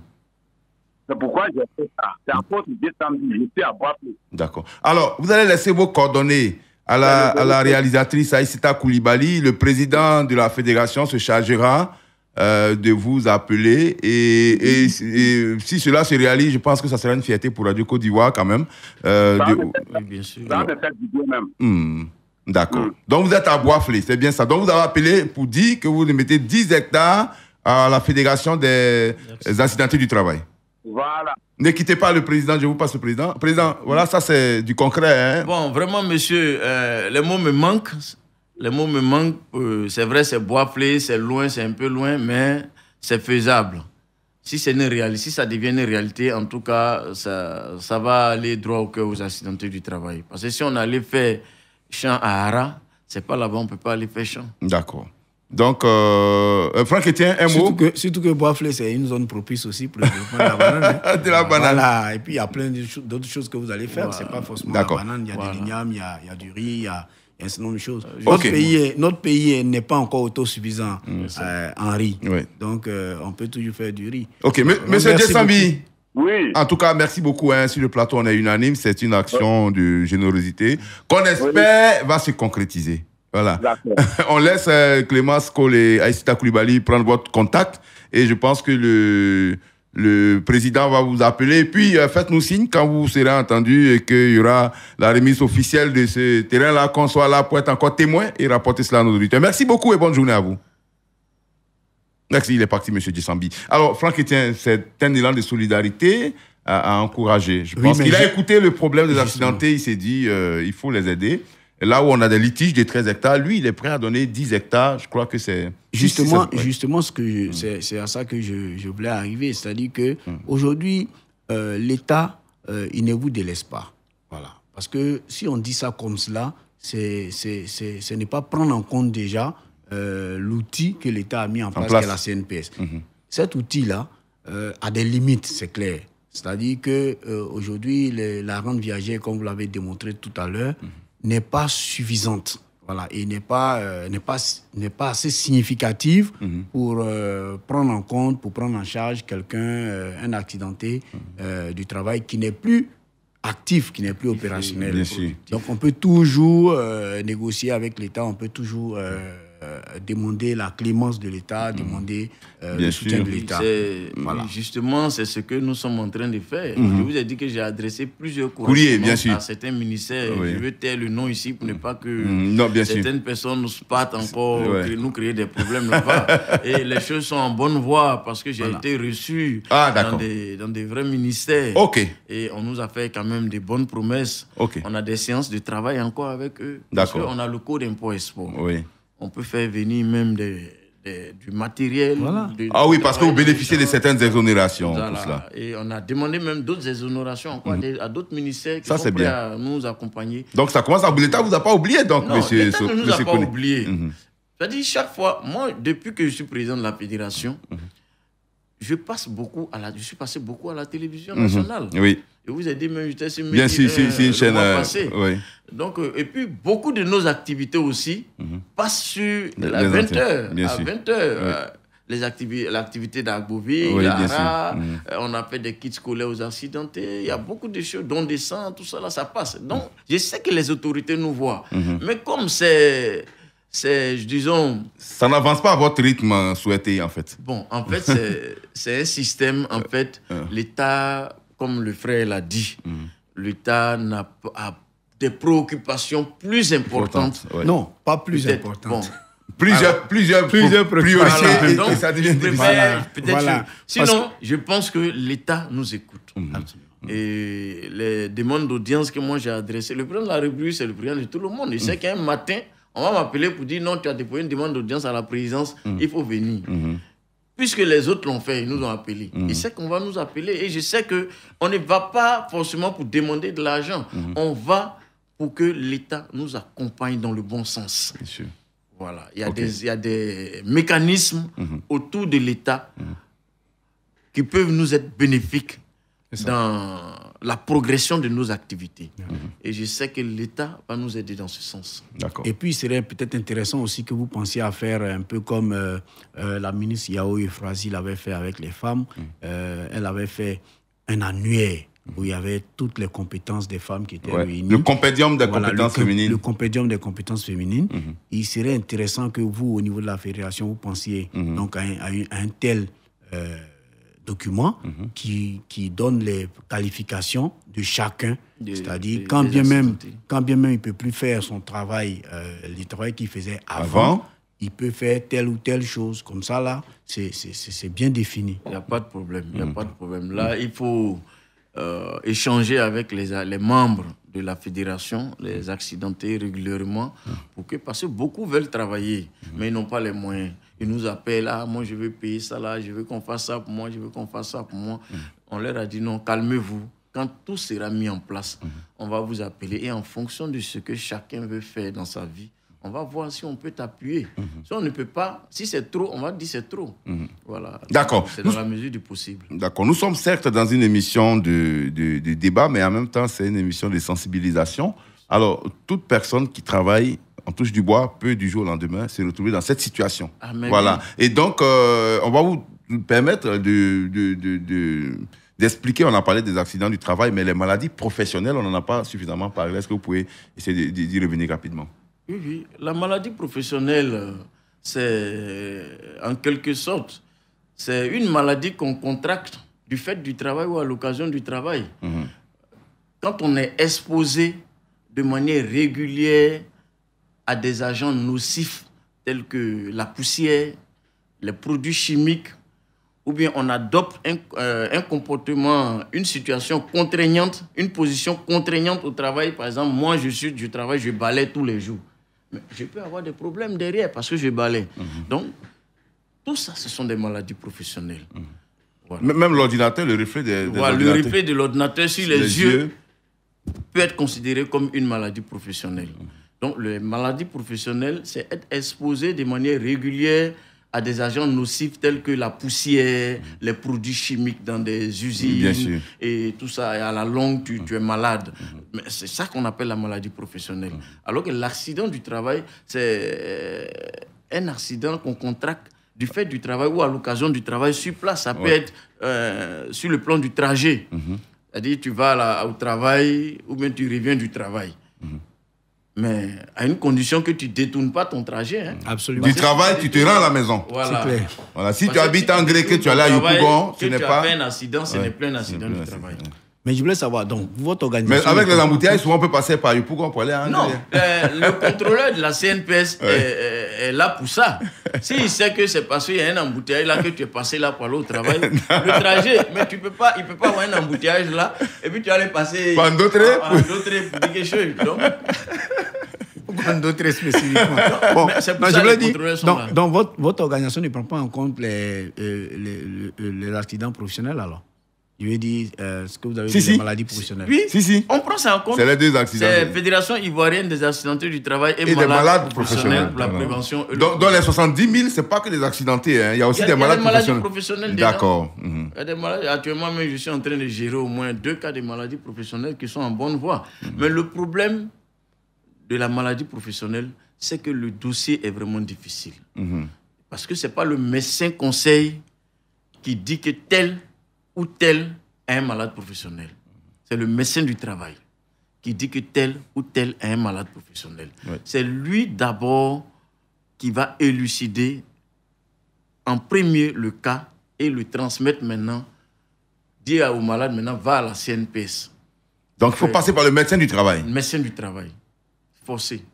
C'est pourquoi j'ai fait ça. C'est à mm. cause de décembre, Je suis à plus. D'accord. Alors, vous allez laisser vos coordonnées à la, réalisatrice Aïsita Koulibaly. Le président de la fédération se chargera euh, de vous appeler. Et, si cela se réalise, je pense que ça sera une fierté pour Radio Côte d'Ivoire quand même. Euh, de... bien sûr. Ça me fait du bien même. Mmh. D'accord. Mm. Donc vous êtes à Boisflé, c'est bien ça. Donc vous avez appelé pour dire que vous mettez 10 hectares à la Fédération des accidentés du travail. Voilà. Ne quittez pas le président, je vous passe le président. Président, voilà, ça c'est du concret. Hein. Bon, vraiment, monsieur, euh, les mots me manquent. Les mots me manquent. Euh, c'est vrai, c'est Boisflé, c'est loin, c'est un peu loin, mais c'est faisable. Si, une réalité, si ça devient une réalité, en tout cas, ça, ça va aller droit au cœur aux accidentés du travail. Parce que si on allait faire Champ à Hara, c'est pas là-bas, on peut pas aller pêcher. D'accord. Donc, euh, euh Franck Etienne, un surtout mot que, Surtout que Boafle, c'est une zone propice aussi pour le développement de la banane. Hein. de la banane. Et puis, il y a plein d'autres choses que vous allez faire. C'est pas forcément la banane. Il y a des lignames, il y a, du riz, il y a, un certain nombre de choses. Euh, notre, pays, notre pays n'est pas encore autosuffisant euh, en riz. Donc, on peut toujours faire du riz. OK, mais, monsieur sambis. Oui. En tout cas, merci beaucoup. Hein. Sur le plateau, on est unanime. C'est une action de générosité qu'on espère va se concrétiser. Voilà. on laisse euh, Clémence Cole et Aïssita Koulibaly prendre votre contact. Et je pense que le, le président va vous appeler. Et puis, euh, faites-nous signe quand vous serez entendu et qu'il y aura la remise officielle de ce terrain-là, qu'on soit là pour être encore témoin et rapporter cela à nos auditeurs. Merci beaucoup et bonne journée à vous. Il est parti, M. Dissambi. Alors, Franck c'est un élan de solidarité à, encourager. Je a écouté le problème des accidentés, il s'est dit, euh, il faut les aider. là où on a des litiges de 13 hectares, lui, il est prêt à donner 10 hectares. Je crois que c'est... Justement, justement ce que mm. c'est, à ça que je, voulais arriver. C'est-à-dire qu'aujourd'hui, mm. euh, l'État, euh, il ne vous délaisse pas. Voilà. Parce que si on dit ça comme cela, c'est, ce n'est pas prendre en compte déjà euh, l'outil que l'État a mis en, place, place. la CNPS. Mhm. Cet outil-là euh, a des limites, c'est clair. C'est-à-dire que euh, aujourd'hui, la rente viagère, comme vous l'avez démontré tout à l'heure, mhm. n'est pas suffisante. Voilà, et n'est pas, n'est pas, n'est pas assez significative mhm. pour prendre en compte, pour prendre en charge quelqu'un, un accidenté du travail qui n'est plus actif, qui n'est plus opérationnel. Donc on peut toujours négocier avec l'État, on peut toujours euh, demander la clémence de l'État, mm-hmm. demander euh, le soutien de l'État. Justement, c'est ce que nous sommes en train de faire. Je mm-hmm. vous ai dit que j'ai adressé plusieurs courriers à certains ministères. Je veux taire le nom ici pour ne pas que mm-hmm. certaines personnes nous partent encore, et nous créent des problèmes là-bas. Et les choses sont en bonne voie parce que j'ai été reçu ah, dans, des, vrais ministères. Et on nous a fait quand même des bonnes promesses. On a des séances de travail encore avec eux. Parce On a le cours d'impôt-export. Oui on peut faire venir même des, du matériel. ah oui, parce que vous bénéficiez de certaines exonérations. Et on a demandé même d'autres exonérations mhm. à d'autres ministères qui ça, sont bien. nous accompagner. Donc ça commence à... L'État vous a pas oublié, donc, non, monsieur L'État pas oublié. Mhm. C'est-à-dire, chaque fois, moi, depuis que je suis président de la fédération, mhm je passe beaucoup à la, je suis passé beaucoup à la télévision mhm. nationale. Oui. Et vous avez dit même j'étais sur euh, une chaîne. Euh, oui. Donc euh, et puis beaucoup de nos activités aussi mhm. passent sur la 20h à 20h. les activités, l'activité d'Agboville, mhm. on a fait des kits scolaires aux accidentés. Il y a beaucoup de choses, dont des sangs, tout ça là, ça passe. Donc, je sais que les autorités nous voient. Mais comme c'est c'est, disons... Ça n'avance pas à votre rythme euh, souhaité, en fait. Bon, en fait, c'est un système, en euh, fait, euh. l'État, comme le frère l'a dit, mm. l'État n'a des préoccupations plus importantes. Non, pas plus importantes. plusieurs, plusieurs, plusieurs préoccupations. Sinon, je pense que l'État nous écoute. Mm. Mm. Et les demandes d'audience que moi j'ai adressées, le président de la République, c'est le président de tout le monde. Il sait qu'un matin, on va m'appeler pour dire non, tu as déposé une demande d'audience à la présidence, mm. il faut venir. Mm-hmm. Puisque les autres l'ont fait, ils nous ont appelés. Ils mm-hmm. Et qu'on va nous appeler. Et je sais qu'on ne va pas forcément pour demander de l'argent. Mm-hmm. On va pour que l'État nous accompagne dans le bon sens. Bien sûr. Voilà. Il y a, des, il y a des mécanismes autour de l'État qui peuvent nous être bénéfiques dans la progression de nos activités. Et je sais que l'État va nous aider dans ce sens. Et puis, il serait peut-être intéressant aussi que vous pensiez à faire un peu comme euh, euh, la ministre Yao Efrazi l'avait fait avec les femmes. Mm. Euh, elle avait fait un annuaire où il y avait toutes les compétences des femmes qui étaient réunies. Le compédium des compétences féminines. Le compédium mm-hmm. des compétences féminines. Il serait intéressant que vous, au niveau de la fédération, vous pensiez mm-hmm. donc à un, tel documents mhm. qui, qui donne les qualifications de chacun. C'est-à-dire, quand, bien même, quand bien même il ne peut plus faire son travail, euh, les le travail qu'il faisait avant, il peut faire telle ou telle chose. Comme ça, là, c'est bien défini. Il n'y a pas de problème. Il y a mhm. pas de problème. Là, il faut euh, échanger avec les, les membres de la fédération, les mhm. accidentés régulièrement, pour que, parce que beaucoup veulent travailler, mais ils n'ont pas les moyens. Ils nous appellent, ah, moi je veux payer ça là, je veux qu'on fasse ça pour moi, je veux qu'on fasse ça pour moi. Mm. On leur a dit non, calmez-vous. Quand tout sera mis en place, mm. on va vous appeler et en fonction de ce que chacun veut faire dans sa vie, on va voir si on peut t'appuyer. Mm-hmm. Si on ne peut pas, si c'est trop, on va dire c'est trop. Mm-hmm. Voilà. D'accord. C'est dans la mesure du possible. D'accord. Nous sommes certes dans une émission de, de débat, mais en même temps, c'est une émission de sensibilisation. Alors, toute personne qui travaille on touche du bois, peu du jour au lendemain se retrouver dans cette situation. Ah, voilà. Et donc, euh, on va vous permettre de, de, d'expliquer, on a parlé des accidents du travail, mais les maladies professionnelles, on n'en a pas suffisamment parlé. Est-ce que vous pouvez essayer d'y revenir rapidement Oui, oui. La maladie professionnelle, c'est en quelque sorte, c'est une maladie qu'on contracte du fait du travail ou à l'occasion du travail. Mhm. Quand on est exposé de manière régulière à des agents nocifs tels que la poussière, les produits chimiques, ou bien on adopte euh, un, comportement, une situation contraignante, une position contraignante au travail. Par exemple, moi, je suis, du travail, je balaye tous les jours. Mais je peux avoir des problèmes derrière parce que je balaye. Mhm. Donc, tout ça, ce sont des maladies professionnelles. Mhm. Même l'ordinateur, le reflet de, l'ordinateur sur les, yeux, peut être considéré comme une maladie professionnelle. Mhm. Donc, les maladies professionnelles, c'est être exposé de manière régulière à des agents nocifs tels que la poussière, les produits chimiques dans des usines et tout ça. Et à la longue, tu, es mm-hmm. malade. Mm-hmm. Mais c'est ça qu'on appelle la maladie professionnelle. Mm-hmm. Alors que l'accident du travail, c'est euh, un accident qu'on contracte du fait du travail ou à l'occasion du travail sur place. Ça peut être euh, sur le plan du trajet. C'est-à-dire, tu vas au travail ou bien tu reviens du travail. Mais à une condition que tu ne détournes pas ton trajet. Hein. Absolument. Du travail, tu te rends à la maison. Voilà. Clair. voilà. Si tu habites en Grèce que tu allais à Yukubon, ce n'est pas. un accident, ce n'est plus un accident du travail. Mais je voulais savoir, donc, votre organisation. Mais avec les embouteillages, souvent on peut passer par on pour aller à Non, euh, le contrôleur de la CNPS est, là pour ça. S'il sait que c'est parce qu'il y a un embouteillage là que tu es passé là pour aller au travail, le trajet, mais tu peux pas, il peut pas avoir un embouteillage là et puis tu allais passer. Par d'autres Par d'autres pour dire quelque chose. Donc. d'autres spécifiquement. Bon, c'est non, je les dire, sont donc, votre, organisation ne prend pas en compte les, euh, les, les accidents professionnels alors je lui dit, euh, ce que vous avez dit, maladies professionnelles. Oui, On prend ça en compte. C'est les deux accidents. C'est Fédération Ivoirienne des accidentés du travail et, des malades professionnels. pour la prévention. dans les 70 000, ce n'est pas que des accidentés. Hein. Il y a aussi des, y malades mhm. des, professionnelles. D'accord. des Actuellement, je suis en train de gérer au moins deux cas de maladies professionnelles qui sont en bonne voie. Mhm. Mais le problème de la maladie professionnelle, c'est que le dossier est vraiment difficile. Mhm. Parce que ce n'est pas le médecin conseil qui dit que tel ou tel est un malade professionnel. C'est le médecin du travail qui dit que tel ou tel est un malade professionnel. C'est lui d'abord qui va élucider en premier le cas et le transmettre maintenant, dire au malade maintenant, va à la CNPS. Donc il faut passer par le médecin du travail. Le médecin du travail. Forcé.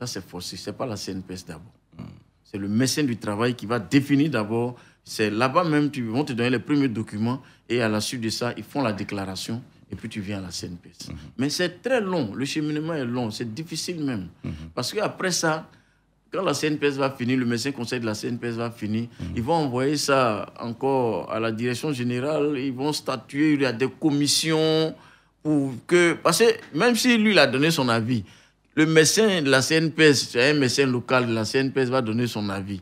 Ça c'est forcé, c'est pas la CNPS d'abord. Mm. C'est le médecin du travail qui va définir d'abord c'est là-bas même tu vont te donner les premiers documents et à la suite de ça, ils font la déclaration et puis tu viens à la CNPS. Mhm. Mais c'est très long, le cheminement est long, c'est difficile même. Mhm. Parce qu'après ça, quand la CNPS va finir, le médecin conseil de la CNPS va finir, mhm. ils vont envoyer ça encore à la direction générale, ils vont statuer, il y a des commissions pour que... Parce que même si lui, il a donné son avis, le médecin de la CNPS, un médecin local de la CNPS va donner son avis.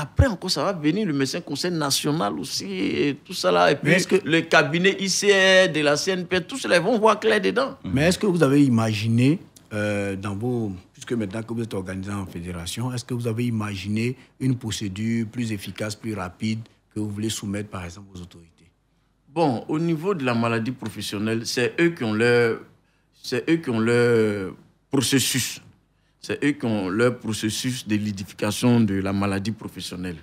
Après encore, ça va venir le médecin conseil national aussi, tout ça là. Et puis, le cabinet ICR, de la CNP, tout cela, ils vont voir clair dedans. Mm-hmm. Mais est-ce que vous avez imaginé, euh, dans vos. Puisque maintenant que vous êtes organisé en fédération, est-ce que vous avez imaginé une procédure plus efficace, plus rapide, que vous voulez soumettre, par exemple, aux autorités Bon, au niveau de la maladie professionnelle, c'est eux qui ont c'est eux qui ont leur processus. C'est eux qui ont leur processus de lidification de la maladie professionnelle.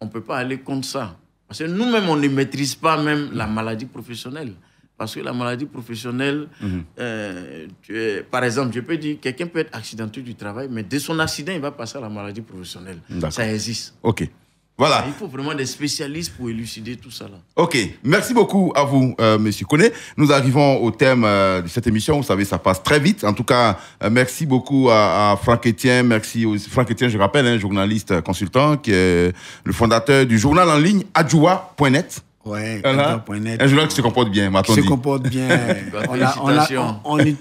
On ne peut pas aller contre ça. Parce que nous-mêmes, on ne maîtrise pas même la maladie professionnelle. Parce que la maladie professionnelle, mhm. euh, tu es, par exemple, je peux dire, quelqu'un peut être accidenté du travail, mais dès son accident, il va passer à la maladie professionnelle. Ça existe. OK. Il faut vraiment des spécialistes pour élucider tout ça. Ok, merci beaucoup à vous, euh, Monsieur Koné. Nous arrivons au thème euh, de cette émission. Vous savez, ça passe très vite. En tout cas, euh, merci beaucoup à, Franck Etienne. Merci aux... Franck Etienne, je rappelle, un journaliste consultant qui est le fondateur du journal en ligne adjoua.net. Ouais, ah Un joueur qui se comporte bien, m'a Qui se comporte bien. Bah,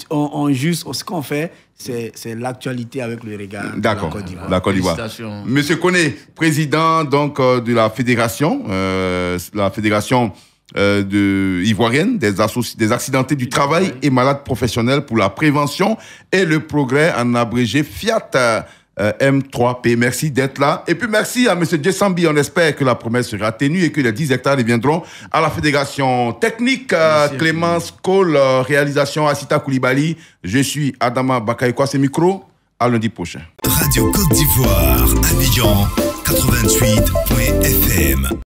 on, on, juste, ce qu'on fait, c'est, l'actualité avec le regard D'accord. de la Côte d'Ivoire. Monsieur Kone, président donc euh, de la fédération, euh, la fédération euh, de ivoirienne des, des accidentés du travail et malades professionnels pour la prévention et le progrès en abrégé FIAT. Euh, M3P. Merci d'être là. Et puis merci à M. Jessambi. On espère que la promesse sera tenue et que les 10 hectares reviendront à la Fédération Technique. Euh, Clémence Cole, euh, réalisation Assita Koulibaly. Je suis Adama Quoi C'est micro. À lundi prochain. Radio Côte d'Ivoire, Abidjan 88.fm.